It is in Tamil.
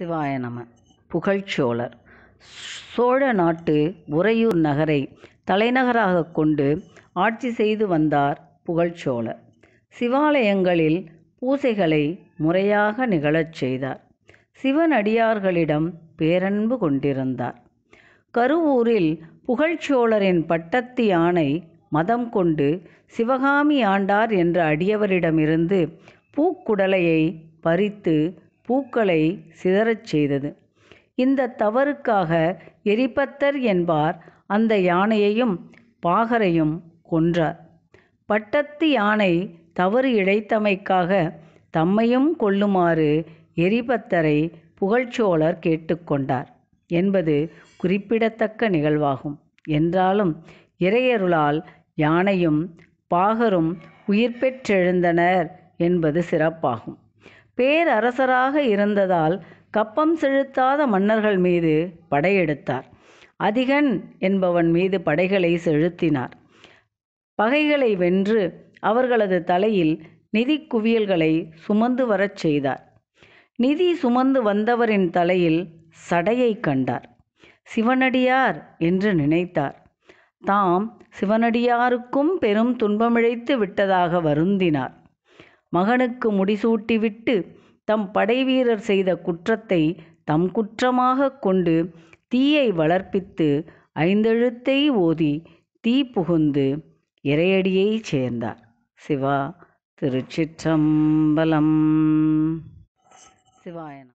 சிவாய நம புகழ்ச்சோழர் சோழ நாட்டு உறையூர் நகரை தலைநகராக கொண்டு ஆட்சி செய்து வந்தார் புகழ்ச்சோழர் சிவாலயங்களில் பூசைகளை முறையாக நிகழச் செய்தார் சிவனடியார்களிடம் பேரன்பு கொண்டிருந்தார் கருவூரில் புகழ்ச்சோழரின் பட்டத்து யானை மதம் கொண்டு சிவகாமி ஆண்டார் என்ற அடியவரிடமிருந்து பூக்குடலையை பறித்து பூக்களை சிதறச் செய்தது இந்த தவறுக்காக எரிபத்தர் என்பார் அந்த யானையையும் பாகரையும் கொன்றார் பட்டத்து யானை தவறு இழைத்தமைக்காக தம்மையும் கொள்ளுமாறு எரிபத்தரை புகழ்ச்சோழர் கேட்டுக்கொண்டார் என்பது குறிப்பிடத்தக்க நிகழ்வாகும் என்றாலும் இறையருளால் யானையும் பாகரும் உயிர் பெற்றெழுந்தனர் என்பது சிறப்பாகும் பேரரசராக இருந்ததால் கப்பம் செலுத்தாத மன்னர்கள் மீது படையெடுத்தார் அதிகன் என்பவன் மீது படைகளை செலுத்தினார் பகைகளை வென்று அவர்களது தலையில் நிதி குவியல்களை சுமந்து வரச் செய்தார் நிதி சுமந்து வந்தவரின் தலையில் சடையை கண்டார் சிவனடியார் என்று நினைத்தார் தாம் சிவனடியாருக்கும் பெரும் துன்பமிழைத்து விட்டதாக வருந்தினார் மகனுக்கு முடிசூட்டிவிட்டு தம் படைவீரர் செய்த குற்றத்தை தம் குற்றமாகக் கொண்டு தீயை வளர்ப்பித்து ஐந்தெழுத்தை ஓதி தீ புகுந்து இறையடியை சேர்ந்தார் சிவா திருச்சிற்றம்பலம் சிவாயனம்